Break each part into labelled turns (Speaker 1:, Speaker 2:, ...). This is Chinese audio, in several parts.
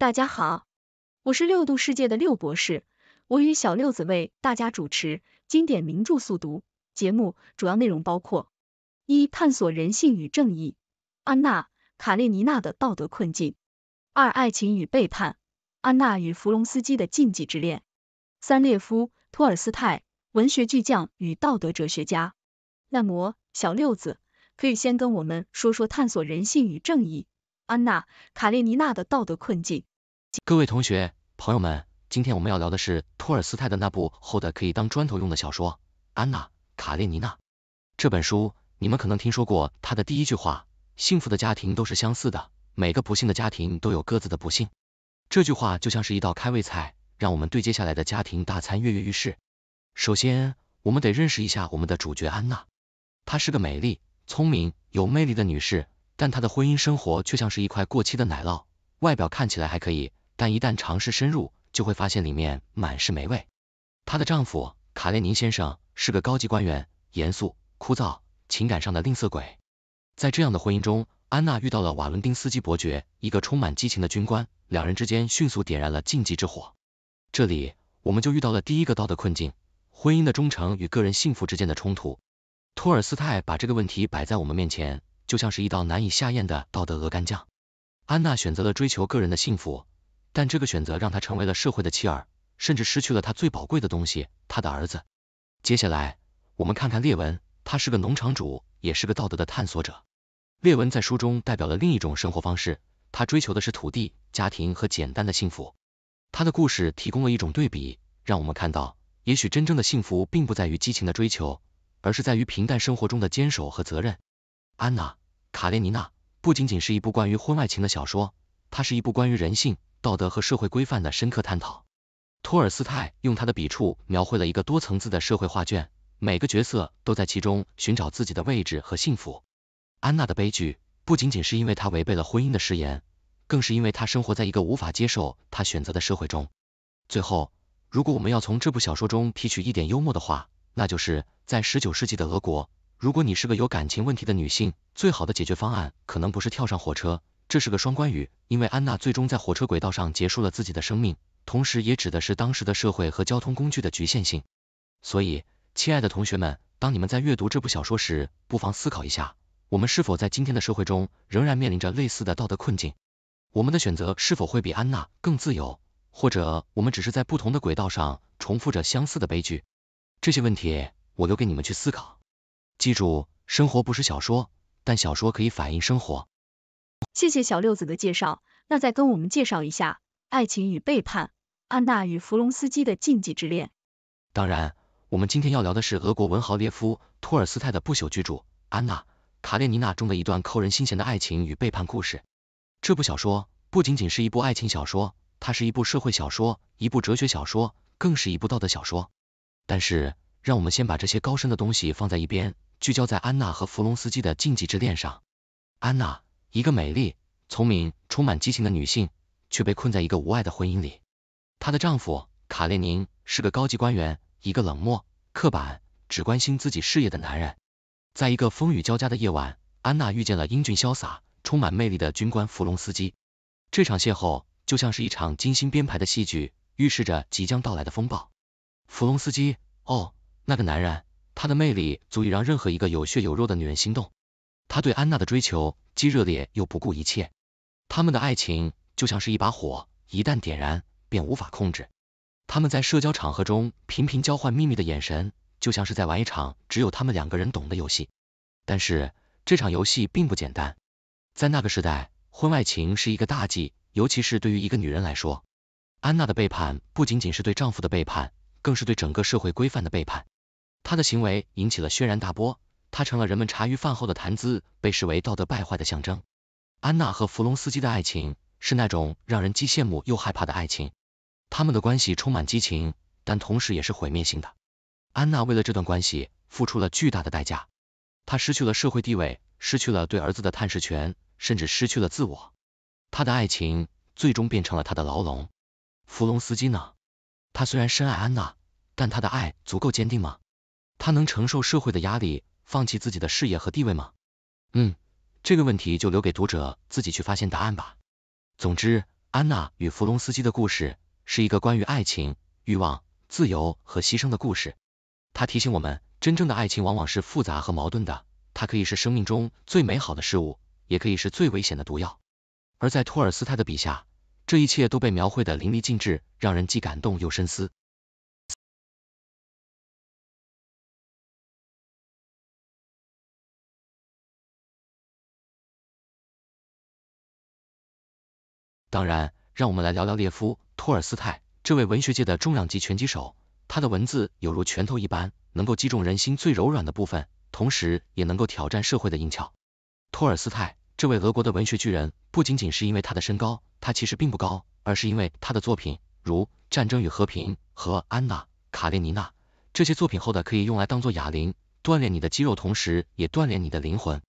Speaker 1: 大家好，我是六度世界的六博士，我与小六子为大家主持经典名著速读节目，主要内容包括：一、探索人性与正义，《安娜·卡列尼娜》的道德困境；二、爱情与背叛，《安娜与弗龙斯基的禁忌之恋》；三、列夫·托尔斯泰，文学巨匠与道德哲学家。那么，小六子可以先跟我们说说探索人性与正义，《安娜·卡列尼娜》的道德困境。
Speaker 2: 各位同学、朋友们，今天我们要聊的是托尔斯泰的那部厚的可以当砖头用的小说《安娜·卡列尼娜》。这本书你们可能听说过，它的第一句话：“幸福的家庭都是相似的，每个不幸的家庭都有各自的不幸。”这句话就像是一道开胃菜，让我们对接下来的家庭大餐跃跃欲试。首先，我们得认识一下我们的主角安娜。她是个美丽、聪明、有魅力的女士，但她的婚姻生活却像是一块过期的奶酪，外表看起来还可以。但一旦尝试深入，就会发现里面满是霉味。她的丈夫卡列宁先生是个高级官员，严肃、枯燥、情感上的吝啬鬼。在这样的婚姻中，安娜遇到了瓦伦丁斯基伯爵，一个充满激情的军官，两人之间迅速点燃了禁忌之火。这里我们就遇到了第一个道德困境：婚姻的忠诚与个人幸福之间的冲突。托尔斯泰把这个问题摆在我们面前，就像是一道难以下咽的道德鹅肝酱。安娜选择了追求个人的幸福。但这个选择让他成为了社会的弃儿，甚至失去了他最宝贵的东西——他的儿子。接下来，我们看看列文，他是个农场主，也是个道德的探索者。列文在书中代表了另一种生活方式，他追求的是土地、家庭和简单的幸福。他的故事提供了一种对比，让我们看到，也许真正的幸福并不在于激情的追求，而是在于平淡生活中的坚守和责任。安娜·卡列尼娜不仅仅是一部关于婚外情的小说，它是一部关于人性。道德和社会规范的深刻探讨。托尔斯泰用他的笔触描绘了一个多层次的社会画卷，每个角色都在其中寻找自己的位置和幸福。安娜的悲剧不仅仅是因为她违背了婚姻的誓言，更是因为她生活在一个无法接受她选择的社会中。最后，如果我们要从这部小说中提取一点幽默的话，那就是在十九世纪的俄国，如果你是个有感情问题的女性，最好的解决方案可能不是跳上火车。这是个双关语，因为安娜最终在火车轨道上结束了自己的生命，同时也指的是当时的社会和交通工具的局限性。所以，亲爱的同学们，当你们在阅读这部小说时，不妨思考一下，我们是否在今天的社会中仍然面临着类似的道德困境？我们的选择是否会比安娜更自由，或者我们只是在不同的轨道上重复着相似的悲剧？这些问题，我留给你们去思考。记住，生活不是小说，但小说可以反映生活。
Speaker 1: 谢谢小六子的介绍，那再跟我们介绍一下爱情与背叛，安娜与弗隆斯基的禁忌之恋。
Speaker 2: 当然，我们今天要聊的是俄国文豪列夫托尔斯泰的不朽巨著《安娜·卡列尼娜》中的一段扣人心弦的爱情与背叛故事。这部小说不仅仅是一部爱情小说，它是一部社会小说，一部哲学小说，更是一部道德小说。但是，让我们先把这些高深的东西放在一边，聚焦在安娜和弗隆斯基的禁忌之恋上。安娜。一个美丽、聪明、充满激情的女性，却被困在一个无爱的婚姻里。她的丈夫卡列宁是个高级官员，一个冷漠、刻板、只关心自己事业的男人。在一个风雨交加的夜晚，安娜遇见了英俊潇洒、充满魅力的军官弗龙斯基。这场邂逅就像是一场精心编排的戏剧，预示着即将到来的风暴。弗龙斯基，哦，那个男人，他的魅力足以让任何一个有血有肉的女人心动。他对安娜的追求既热烈又不顾一切，他们的爱情就像是一把火，一旦点燃便无法控制。他们在社交场合中频频交换秘密的眼神，就像是在玩一场只有他们两个人懂的游戏。但是这场游戏并不简单，在那个时代，婚外情是一个大忌，尤其是对于一个女人来说，安娜的背叛不仅仅是对丈夫的背叛，更是对整个社会规范的背叛。她的行为引起了轩然大波。他成了人们茶余饭后的谈资，被视为道德败坏的象征。安娜和弗龙斯基的爱情是那种让人既羡慕又害怕的爱情。他们的关系充满激情，但同时也是毁灭性的。安娜为了这段关系付出了巨大的代价，她失去了社会地位，失去了对儿子的探视权，甚至失去了自我。她的爱情最终变成了她的牢笼。弗龙斯基呢？他虽然深爱安娜，但他的爱足够坚定吗？他能承受社会的压力？放弃自己的事业和地位吗？嗯，这个问题就留给读者自己去发现答案吧。总之，安娜与弗隆斯基的故事是一个关于爱情、欲望、自由和牺牲的故事。它提醒我们，真正的爱情往往是复杂和矛盾的，它可以是生命中最美好的事物，也可以是最危险的毒药。而在托尔斯泰的笔下，这一切都被描绘的淋漓尽致，让人既感动又深思。当然，让我们来聊聊列夫·托尔斯泰这位文学界的重量级拳击手。他的文字犹如拳头一般，能够击中人心最柔软的部分，同时也能够挑战社会的硬壳。托尔斯泰这位俄国的文学巨人，不仅仅是因为他的身高，他其实并不高，而是因为他的作品，如《战争与和平》和《安娜·卡列尼娜》这些作品后的可以用来当做哑铃，锻炼你的肌肉，同时也锻炼你的灵魂。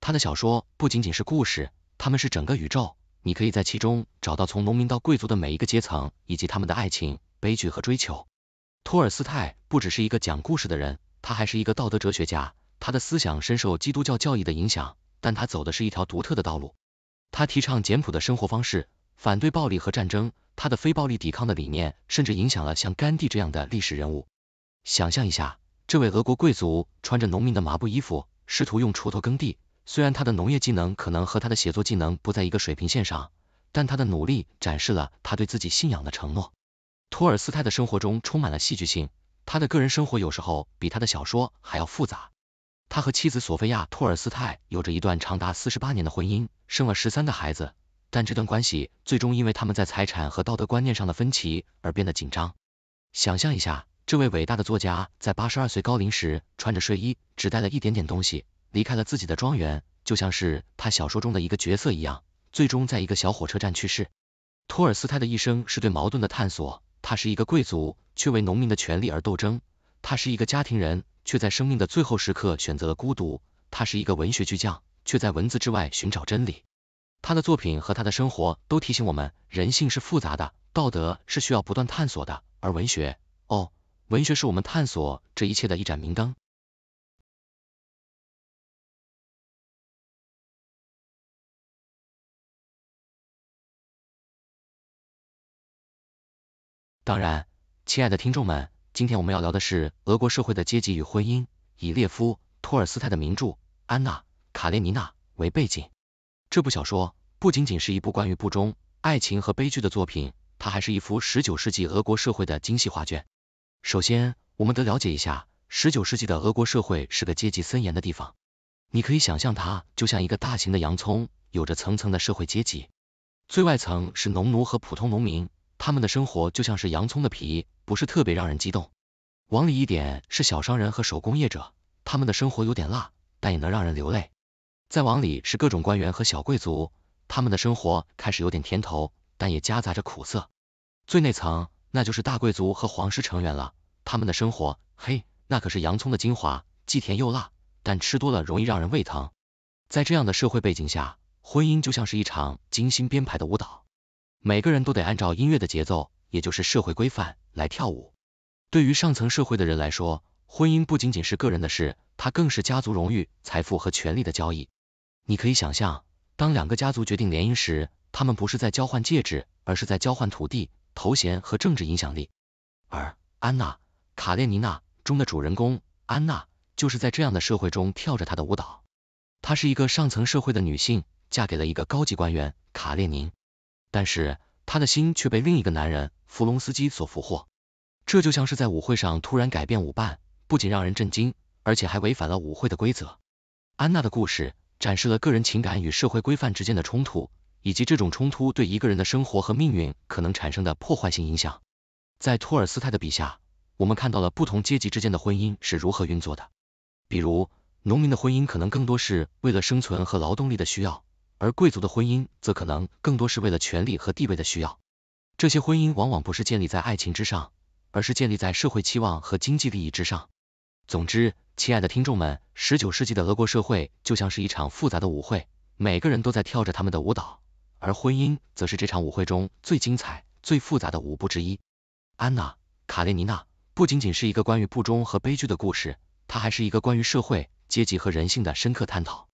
Speaker 2: 他的小说不仅仅是故事，他们是整个宇宙。你可以在其中找到从农民到贵族的每一个阶层，以及他们的爱情、悲剧和追求。托尔斯泰不只是一个讲故事的人，他还是一个道德哲学家，他的思想深受基督教教义的影响，但他走的是一条独特的道路。他提倡简朴的生活方式，反对暴力和战争。他的非暴力抵抗的理念甚至影响了像甘地这样的历史人物。想象一下，这位俄国贵族穿着农民的麻布衣服，试图用锄头耕地。虽然他的农业技能可能和他的写作技能不在一个水平线上，但他的努力展示了他对自己信仰的承诺。托尔斯泰的生活中充满了戏剧性，他的个人生活有时候比他的小说还要复杂。他和妻子索菲亚·托尔斯泰有着一段长达四十八年的婚姻，生了十三个孩子，但这段关系最终因为他们在财产和道德观念上的分歧而变得紧张。想象一下，这位伟大的作家在八十二岁高龄时穿着睡衣，只带了一点点东西。离开了自己的庄园，就像是他小说中的一个角色一样，最终在一个小火车站去世。托尔斯泰的一生是对矛盾的探索，他是一个贵族，却为农民的权利而斗争；他是一个家庭人，却在生命的最后时刻选择了孤独；他是一个文学巨匠，却在文字之外寻找真理。他的作品和他的生活都提醒我们，人性是复杂的，道德是需要不断探索的，而文学，哦，文学是我们探索这一切的一盏明灯。当然，亲爱的听众们，今天我们要聊的是俄国社会的阶级与婚姻，以列夫·托尔斯泰的名著《安娜·卡列尼娜》为背景。这部小说不仅仅是一部关于不忠、爱情和悲剧的作品，它还是一幅十九世纪俄国社会的精细画卷。首先，我们得了解一下，十九世纪的俄国社会是个阶级森严的地方。你可以想象它就像一个大型的洋葱，有着层层的社会阶级。最外层是农奴和普通农民。他们的生活就像是洋葱的皮，不是特别让人激动。往里一点是小商人和手工业者，他们的生活有点辣，但也能让人流泪。再往里是各种官员和小贵族，他们的生活开始有点甜头，但也夹杂着苦涩。最内层那就是大贵族和皇室成员了，他们的生活，嘿，那可是洋葱的精华，既甜又辣，但吃多了容易让人胃疼。在这样的社会背景下，婚姻就像是一场精心编排的舞蹈。每个人都得按照音乐的节奏，也就是社会规范来跳舞。对于上层社会的人来说，婚姻不仅仅是个人的事，它更是家族荣誉、财富和权力的交易。你可以想象，当两个家族决定联姻时，他们不是在交换戒指，而是在交换土地、头衔和政治影响力。而《安娜·卡列尼娜》中的主人公安娜，就是在这样的社会中跳着她的舞蹈。她是一个上层社会的女性，嫁给了一个高级官员卡列宁。但是他的心却被另一个男人弗龙斯基所俘获，这就像是在舞会上突然改变舞伴，不仅让人震惊，而且还违反了舞会的规则。安娜的故事展示了个人情感与社会规范之间的冲突，以及这种冲突对一个人的生活和命运可能产生的破坏性影响。在托尔斯泰的笔下，我们看到了不同阶级之间的婚姻是如何运作的，比如农民的婚姻可能更多是为了生存和劳动力的需要。而贵族的婚姻则可能更多是为了权力和地位的需要，这些婚姻往往不是建立在爱情之上，而是建立在社会期望和经济利益之上。总之，亲爱的听众们，十九世纪的俄国社会就像是一场复杂的舞会，每个人都在跳着他们的舞蹈，而婚姻则是这场舞会中最精彩、最复杂的舞步之一。安娜·卡列尼娜不仅仅是一个关于不忠和悲剧的故事，它还是一个关于社会、阶级和人性的深刻探讨。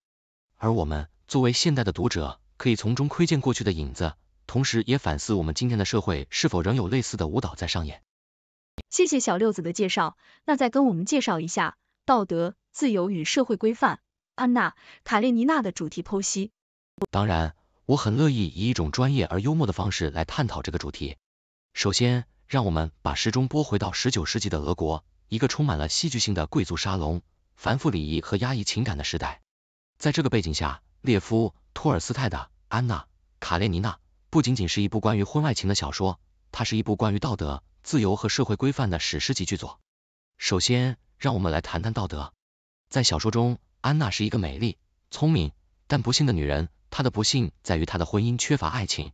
Speaker 2: 而我们作为现代的读者，可以从中窥见过去的影子，同时也反思我们今天的社会是否仍有类似的舞蹈在上演。
Speaker 1: 谢谢小六子的介绍，那再跟我们介绍一下道德、自由与社会规范，《安娜·卡列尼娜》的主题剖析。
Speaker 2: 当然，我很乐意以一种专业而幽默的方式来探讨这个主题。首先，让我们把时钟拨回到十九世纪的俄国，一个充满了戏剧性的贵族沙龙、繁复礼仪和压抑情感的时代。在这个背景下，列夫·托尔斯泰的《安娜·卡列尼娜》不仅仅是一部关于婚外情的小说，它是一部关于道德、自由和社会规范的史诗级巨作。首先，让我们来谈谈道德。在小说中，安娜是一个美丽、聪明但不幸的女人，她的不幸在于她的婚姻缺乏爱情。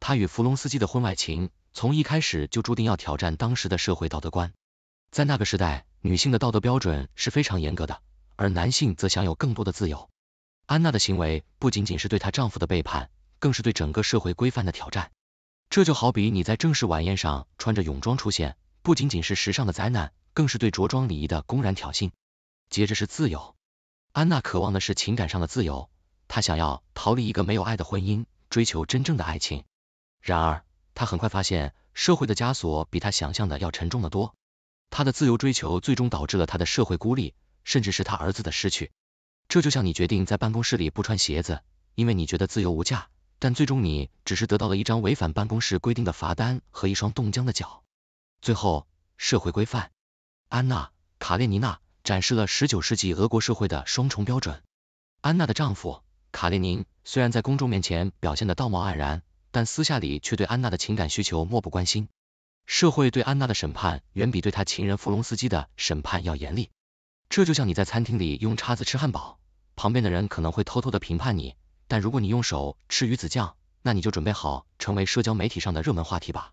Speaker 2: 她与弗龙斯基的婚外情从一开始就注定要挑战当时的社会道德观。在那个时代，女性的道德标准是非常严格的，而男性则享有更多的自由。安娜的行为不仅仅是对她丈夫的背叛，更是对整个社会规范的挑战。这就好比你在正式晚宴上穿着泳装出现，不仅仅是时尚的灾难，更是对着装礼仪的公然挑衅。接着是自由。安娜渴望的是情感上的自由，她想要逃离一个没有爱的婚姻，追求真正的爱情。然而，她很快发现社会的枷锁比她想象的要沉重得多。她的自由追求最终导致了她的社会孤立，甚至是她儿子的失去。这就像你决定在办公室里不穿鞋子，因为你觉得自由无价，但最终你只是得到了一张违反办公室规定的罚单和一双冻僵的脚。最后，社会规范，《安娜·卡列尼娜》展示了十九世纪俄国社会的双重标准。安娜的丈夫卡列宁虽然在公众面前表现的道貌岸然，但私下里却对安娜的情感需求漠不关心。社会对安娜的审判远比对她情人弗龙斯基的审判要严厉。这就像你在餐厅里用叉子吃汉堡。旁边的人可能会偷偷的评判你，但如果你用手吃鱼子酱，那你就准备好成为社交媒体上的热门话题吧。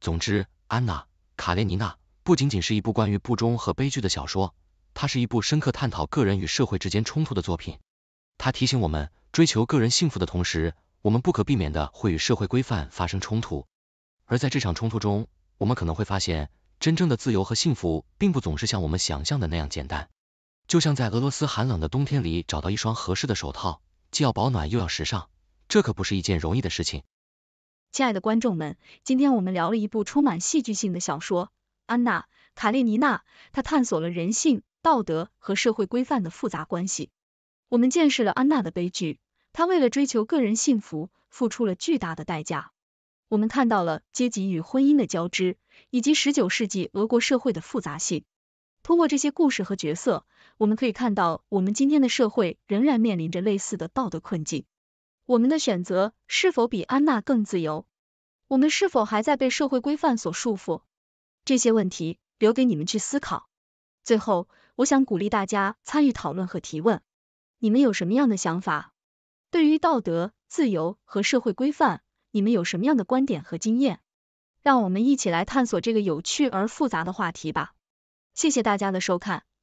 Speaker 2: 总之，《安娜·卡列尼娜》不仅仅是一部关于不忠和悲剧的小说，它是一部深刻探讨个人与社会之间冲突的作品。它提醒我们，追求个人幸福的同时，我们不可避免的会与社会规范发生冲突。而在这场冲突中，我们可能会发现，真正的自由和幸福，并不总是像我们想象的那样简单。就像在俄罗斯寒冷的冬天里找到一双合适的手套，既要保暖又要时尚，这可不是一件容易的事情。
Speaker 1: 亲爱的观众们，今天我们聊了一部充满戏剧性的小说《安娜·卡列尼娜》，它探索了人性、道德和社会规范的复杂关系。我们见识了安娜的悲剧，她为了追求个人幸福付出了巨大的代价。我们看到了阶级与婚姻的交织，以及十九世纪俄国社会的复杂性。通过这些故事和角色。我们可以看到，我们今天的社会仍然面临着类似的道德困境。我们的选择是否比安娜更自由？我们是否还在被社会规范所束缚？这些问题留给你们去思考。最后，我想鼓励大家参与讨论和提问。你们有什么样的想法？对于道德、自由和社会规范，你们有什么样的观点和经验？让我们一起来探索这个有趣而复杂的话题吧。谢谢大家的收看。